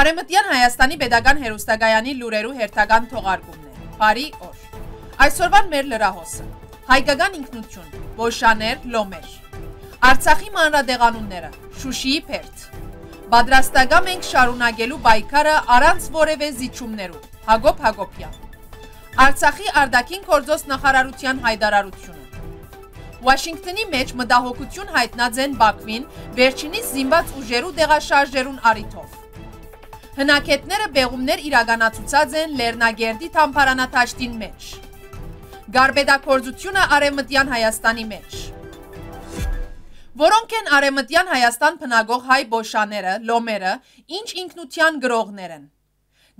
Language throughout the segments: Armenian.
Արեմտյան Հայաստանի Պետական Հերոստագայանի լուրերու հերթական թողարկումն է։ Բարի օր։ Այսօրվան մեր լրահոսը։ Հայկական ինքնություն, Ոშաներ, Լոմեր։ Արցախի մանրադեղանունները, Շուշիի փերց։ Պատրաստակա մենք շարունակելու պայքարը առանց որևէ զիջումներու։ Հակոբ Հակոբյան։ Արցախի արդակին կորձոս նախարարության հայտարարությունը։ Վաշինգտոնի մեջ մտահոգություն հայտնած են Բաքվին վերջինիս զինված ուժերու դեղաշարժերուն առիթով։ Հնակետները բեղումներ իրագանացուցած են լերնագերդի թամպարանատաշտին մեջ։ Գարբեդակործությունը արեմտյան Հայաստանի մեջ։ Որոնք են արեմտյան Հայաստան պնագող հայ բոշաները, լոմերը, ինչ ինքնության գրողներ են։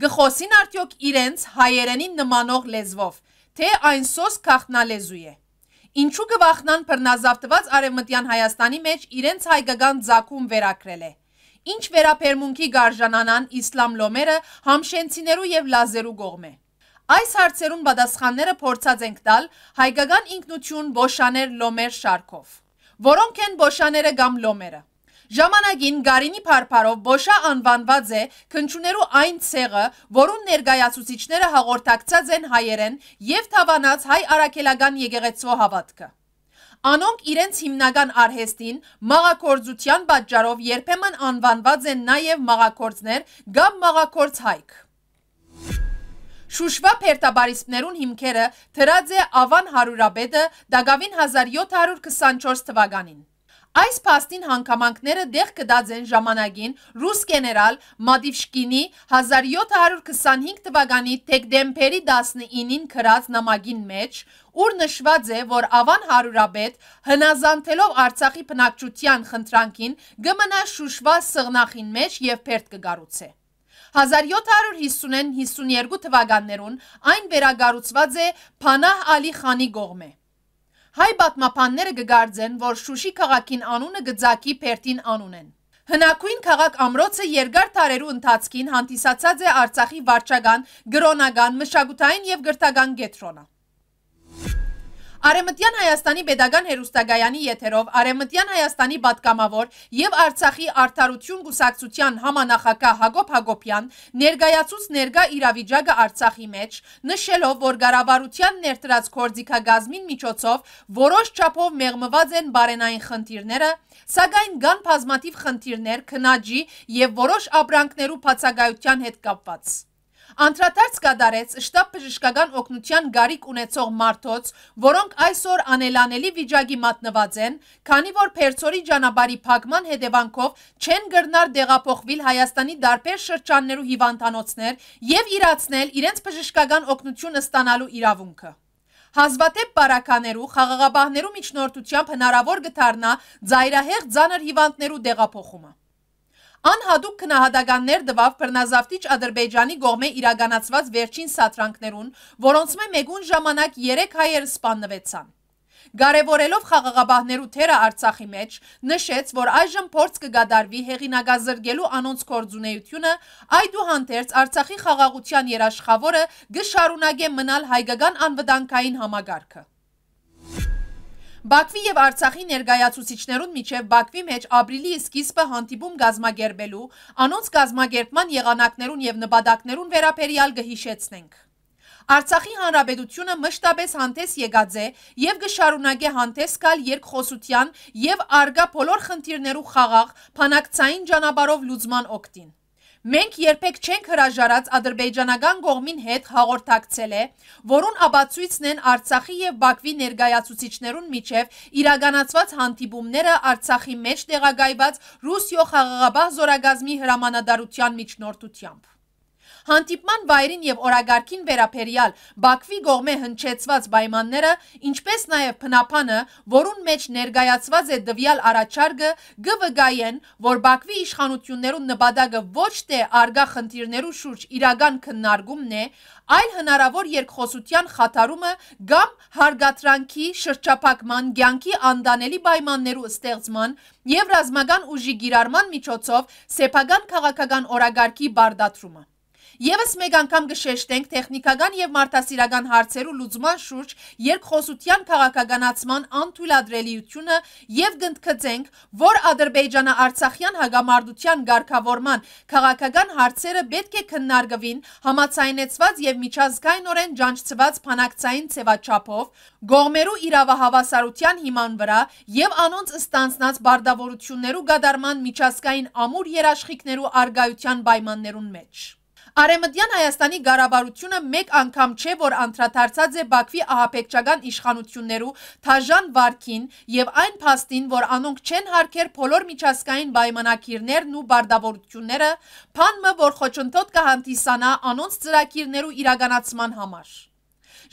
Գխոսին արդյոք իրենց հայերենին նմանող լեզվով, թե այն սոս կախտնալեզու է։ Ինչու գվախնան պրնազավտված արևմտյան Հայաստանի մեջ իրենց հայգգան ձակում վերակրել է։ Ինչ վերապերմունքի գարժանանան իսլամ լոմերը համշենցիներու և լազերու գողմ է։ Այս հարցերուն բադասխանները փորձած ենք տալ հայկական ինքնություն բոշաներ լոմեր շարքով։ Որոնք են բոշաները կամ լոմերը։ Ժամանագին գարինի պարպարով բոշա անվանված է կնչուներու այն ցեղը, որուն ներգայացուցիչները հաղորդակցած են հայերեն և թավանած հայ առակելական եգեղեցո հավատքը։ Անոնք իրենց հիմնական արհեստին մաղակործության պատճառով երբեմն անվանված են նաև մաղակործներ կամ մաղակորց հայք։ Շուշվա փերտաբարիսպներուն հիմքերը դրած է Ավան Հարուրաբեդը Դագավին 1724 թվականին։ Այս փաստին հանգամանքները դեղ կդաձեն ժամանակին ռուս գեներալ Մադիվշկինի 1725 թվականի դեկտեմբերի 19-ին գրած նամակին մեջ, ուր նշված է, որ Ավան հարյուրաբեդ հնազանդելով Արցախի բնակչության խնդրանքին գմնա Շուշվա սղնախին մեջ եւ բերդ կգառուցե։ 1750-ն 52 թվականներուն այն վերագառուցված է Փանահ Ալի խանի կողմէ հայ պատմապանները գգարձեն, որ Շուշի քաղաքին անունը գծակի Փերտին անուն են։ Հնակույն քաղաք ամրոցը երկար տարերու ընթացքին հանդիսացած է Արցախի վարչական, գրոնական, մշակութային եւ գրթական գետրոնը։ Արեմտյան Հայաստանի Պետական հերոստակայանի եթերով Արեմտյան Հայաստանի պատգամավոր եւ Արցախի Արդարություն գուսակցության համանախակահ Հակոբ Հակոբյան ներկայացուց ներկա իրավիճակը Արցախի մեջ, նշելով, որ ղարավարության ներտրած կորձիկագազմին միջոցով որոշ չափով մեղմված են բարենային խնդիրները, սակայն կան բազմաթիվ խնդիրներ քնաճի եւ որոշ ապրանքներու բացակայության հետ կապված։ Անդրադարձ կատարեց շտաբ բժշկական օգնության գարիք ունեցող մարդոց, որոնք այսօր անելանելի վիճակի մատնված են, քանի որ Փերծորի ճանապարհի փակման հետևանքով չեն գրնար դեղափոխվել Հայաստանի տարբեր շրջաններու հիվանդանոցներ եւ իրացնել իրենց բժշկական օգնությունը ստանալու իրավունքը։ Հազվադեպ բարականերու խաղաղապահներու միջնորդությամբ հնարավոր գտարնա ծայրահեղ ցաներ հիվանդներու դեղափոխումը։ Անհատուկ քնահատականներ տվավ բռնազավթիչ Ադրբեջանի գողմե իրականացված վերջին սատրանքներուն, որոնցում է մեգուն ժամանակ 3 հայեր սպանվեցան։ Գարևորելով խաղաղապահներու թերը Արցախի մեջ, նշեց, որ այժմ փորձ կգադարվի հեղինակազրկելու անոնց կորձունեությունը, այդուհանդերձ Արցախի խաղաղության երաշխավորը գշարունակե մնալ հայկական անվտանգային համագարքը։ Բաքվի եւ Արցախի ներկայացուցիչներուն միջև Բաքվի մեջ ապրիլի սկիզբը հանդիպում գազմագերբելու, անոնց գազմագերբման եղանակներուն եւ նպատակներուն վերաբերյալ կհիշեցնենք։ Արցախի հանրապետությունը մշտապես հանդես եկած է եւ գշարունակե հանդես գալ երկխոսության եւ արգա բոլոր խնդիրներու խաղաղ փանակցային ճանապարհով լուծման օգտին։ Մենք երբեք չենք հրաժարած ադրբեջանական կողմին հետ հաղորդակցել է, որուն աբացույցն են Արցախի եւ Բաքվի ներկայացուցիչներուն միջև իրականացված հանդիպումները Արցախի մեջ տեղակայված Ռուսիո խաղաղապահ զորագազմի հրամանատարության միջնորդությամբ։ Հանդիպման վայրին եւ օրագարկին վերաբերյալ Բաքվի գողմե հնչեցված պայմանները, ինչպես նաեւ փնապանը, որուն մեջ ներկայացված է դվյալ առաջարկը, ԳՎԳ-ն, որ Բաքվի իշխանություններուն նպատակը ոչ թե արգա խնդիրներու շուրջ իրական քննարկումն է, այլ հնարավոր երկխոսության խաթարումը կամ հարգատրանքի շրջափակման ցանկի անդանելի պայմաններու ստեղծման եւ ռազմական ուժի գիրառման միջոցով սեփական քաղաքական օրագարկի բարդատրումը Եվս մեկ անգամ գշեշտենք տեխնիկական և մարդասիրական հարցերու լուծման շուրջ երկխոսության կաղակագանացման անթույլադրելիությունը և գնդքծենք, որ ադրբեջանը արցախյան հագամարդության գարկավորման կաղակագան հարցերը բետք է կննարգվին համացայնեցված և միջազգայն օրեն ճանչցված պանակցային ծևաչապով, գողմերու իրավահավասարության հիման վրա և անոնց ստանցնած բարդավորություններու գադարման միջազգային ամուր երաշխիքներու արգայության բայմաններուն մեջ։ Արեմդյան Հայաստանի գարաբարությունը մեկ անգամ չէ, որ անդրադարձած է Բաքվի ահապեկչական իշխանություններու թաժան վարքին եւ այն փաստին, որ անոնք չեն հարկեր բոլոր միջազգային պայմանակիրներն ու բարդավորությունները, փանը, որ խոչընդոտ կհանդիսանա անոնց ծրագիրներու իրականացման համար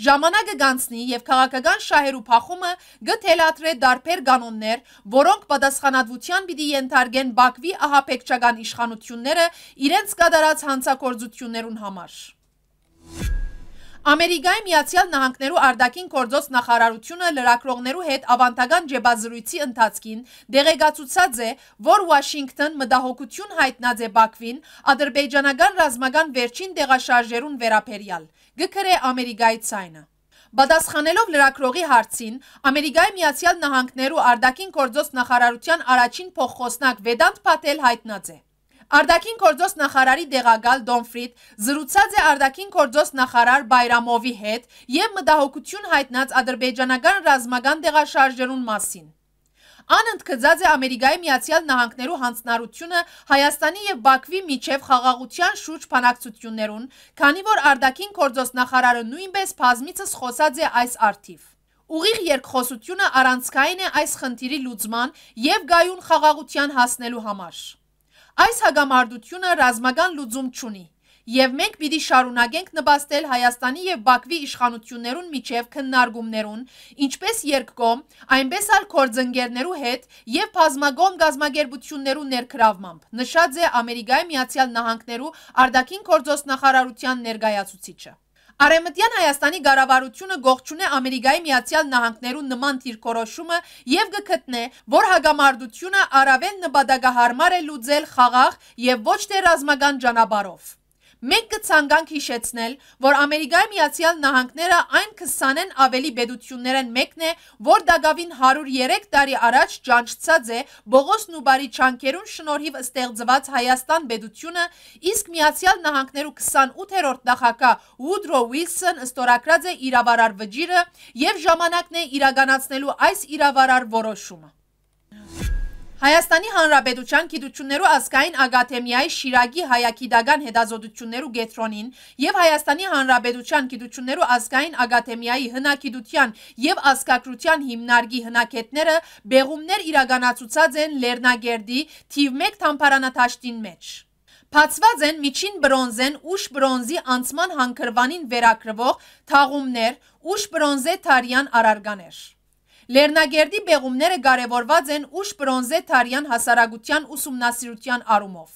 ժամանակը գանցնի եւ քաղաքական շահերու փախումը գթելատրե դարբեր կանոններ, որոնք պատասխանատվության պիտի ենթարկեն Բաքվի ահապեկչական իշխանությունները իրենց կատարած հանցագործություններուն համար։ Ամերիկայի Միացյալ Նահանգներու արդակին կորձոց նախարարությունը լրակրողներու հետ ավանդական ջեբազրույցի ընթացքին դեղեկացուցած է, որ Վաշինգտոն մտահոգություն հայտնած է Բաքվին ադրբեջանական ռազմական վերջին դեղաշարժերուն վերաբերյալ գկրե Ամերիկայի ցայնը։ Բադասխանելով լրակրողի հարցին, Ամերիկայի Միացյալ Նահանգներու արդակին գործոց նախարարության առաջին փոխխոսնակ Վեդանտ Փաթել հայտնած է։ Արդակին գործոց նախարարի դեղակալ Դոնֆրիդ զրուցած է արդակին գործոց նախարար Բայրամովի հետ եւ մտահոգություն հայտնած ադրբեջանական ռազմական դեղաշարժերուն մասին անընդ կծած է Ամերիկայի Միացյալ Նահանգներու հանձնարարությունը Հայաստանի եւ Բաքվի միջև խաղաղության շուրջ բանակցություններուն, քանի որ արդակին գործոստնախարարը նույնպես բազմիցս խոսած է այս արդիվ։ Ուղիղ երկխոսությունը առանցքային է այս խնդիրի լուծման եւ գայուն խաղաղության հասնելու համար։ Այս հագամարդությունը ռազմական լուծում չունի եւ մենք պիտի շարունակենք նպաստել Հայաստանի եւ Բաքվի իշխանություններուն միջև քննարկումներուն, ինչպես երկկողմ, այնպես էլ կորձընկերներու հետ եւ բազմագոմ գազագերբություններու ներքրավմամբ։ Նշած է Ամերիկայի Միացյալ Նահանգներու արդակին գործոստնախարարության ներկայացուցիչը։ Արեմտյան Հայաստանի գարավարությունը գողջուն է ամերիկայի միացյալ նահանքներու նման թիրքորոշումը և գկտնե, որ հագամարդությունը առավեն նպադագահարմար է լուծել խաղաղ և ոչ թե ռազմական ճանաբարով։ Մենք կցանկանք հիշեցնել, որ Ամերիկայի Միացյալ Նահանգները այն 20-ն ավելի բեդություններն մեկն է, որ դակավին 103 տարի առաջ ճանչցած է Բողոս Նուբարի չանկերուն շնորհիվ ստեղծված Հայաստան բեդությունը, իսկ Միացյալ Նահանգներու 28-րդ նախագահ Woodrow Wilson ստորագրած է իրավարար վճիրը եւ ժամանակն է իրականացնելու այս իրավարար որոշումը։ Հայաստանի Հանրապետության Գիտություններու ազգային ակադեմիայի Շիրագի հայագիտական հետազոտություններու կենտրոնին եւ Հայաստանի Հանրապետության Գիտություններու ազգային ակադեմիայի հնակիդության եւ ազգագրության հիմնարկի հնակետները բեղումներ իրականացուցած են Լեռնագերդի թիվ 1 թամփարանաթաշտին մեջ։ Փացված են միջին բրոնզեն ուշ բրոնզի անցման հանքրվանին վերակրվող թաղումներ, ուշ բրոնզե թարյան արարգաներ։ Լեռնագերդի բեղումները կարևորված են ուշ բրոնզե Թարյան հասարակության ուսումնասիրության առումով։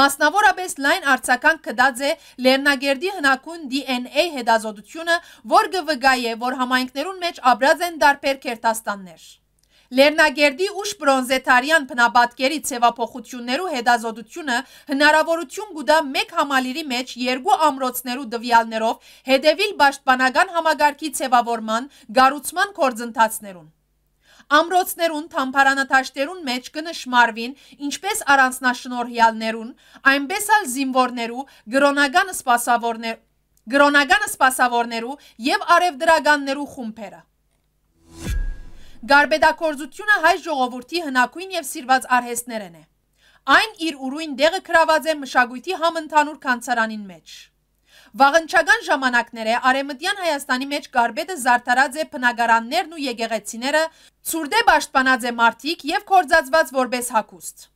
Մասնավորապես լայն արձական կդած է Լեռնագերդի հնակուն DNA հետազոտությունը, որ գվգայ է, որ համայնքներուն մեջ ապրած են դարբեր կերտաստաններ։ Լեռնագերդի ուշ բրոնզեթարյան բնապատկերի ցևափոխություններու հետազոտությունը հնարավորություն կուտա մեկ համալիրի մեջ երկու ամրոցներու դվյալներով հետևիլ պաշտպանական համագարկի ցևավորման գառուցման գործընթացներուն։ Ամրոցներուն թամփարանատաշտերուն մեջ կնշмарվին ինչպես առանձնաշնորհյալներուն, այնպես էլ զինվորներու, գրոնական սպասավորներ, գրոնական սպասավորներու եւ արևդրականներու խումբերը։ Գարբեդակործությունը հայ ժողովրդի հնակույն եւ սիրված արհեստներն է։ Այն իր ուրույն դեղը քրաված է մշակույթի համընդհանուր կանցարանին մեջ։ Վաղնչական ժամանակներ է Արեմտյան Հայաստանի մեջ Գարբեդը զարդարած է բնակարաններն ու եկեղեցիները, ցուրտե պաշտպանած է մարտիկ եւ կորզածված որպես հակուստ։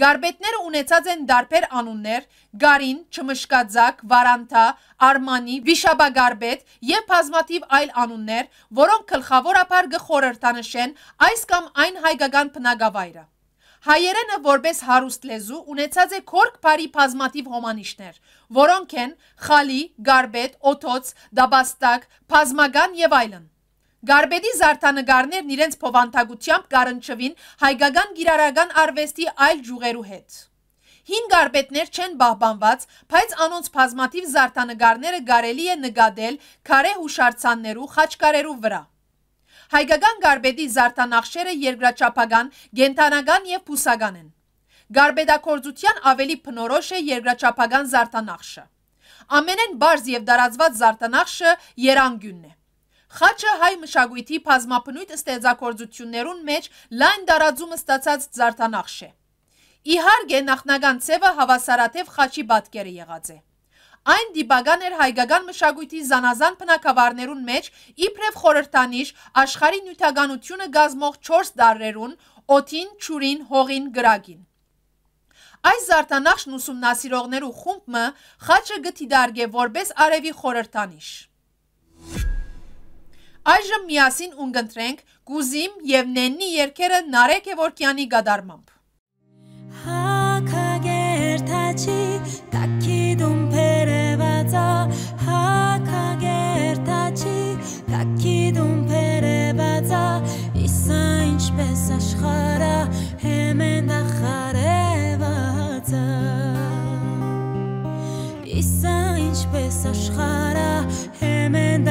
Գարբետները ունեցած են դարբեր անուններ՝ Գարին, Չմշկաձակ, Վարանթա, Արմանի, Վիշաբագարբետ եւ բազմաթիվ այլ անուններ, որոնք գլխավորապես գխորհրդանշեն այս կամ այն հայկական բնակավայրը։ Հայերենը որպես հարուստ լեզու ունեցած է քորք բարի բազմատիվ հոմանիշներ, որոնք են խալի, գարբետ, օթոց, դաբաստակ, բազմագան եւ այլն։ Գարբեդի զարդանգարներն իրենց փովանթագությամբ գարնչվին հայկական գիրարական արվեստի այլ ճյուղերու հետ։ Հին գարբետներ չեն բահբանված, բայց անոնց բազմաթիվ զարդանգարները կարելի է նկատել քարե հուշարձաններու խաչքարերու վրա։ Հայկական գարբեդի զարդանախշերը երկրաչափական, գենթանական եւ բուսական են։ Գարբեդակորձության ավելի փնորոշ է երկրաչափական զարդանախշը։ Ամենեն բարձ եւ դարածված զարդանախշը երանգյունն է։ Խաչը հայ մշակույթի բազմապնույթ ստեղծագործություններուն մեջ լայն դարաձում ստացած զարդանախշ է։ Իհարկե նախնական ցևը հավասարաթև խաչի բատկերը եղած է։ Այն դիպական էր հայկական մշակույթի զանազան բնակավարներուն մեջ իբրև խորհրդանիշ աշխարհի նյութականությունը գազմող 4 դարերուն՝ օթին, ճուրին, հողին, գրագին։ Այս զարդանախշն ուսումնասիրողներու խումբը խաչը գտիդարգե որպես արևի խորհրդանիշ։ Այժմ միասին ունգընտրենք Գուզիմ եւ Նեննի երգերը Նարեկ Եվորքյանի գադարմամբ։ Հակագերտաչի տակի դում փերեվածա Հակագերտաչի տակի դում փերեվածա Իսա ինչպես աշխարհը հեմեն դախարեվածա Իսա ինչպես աշխարհը հեմեն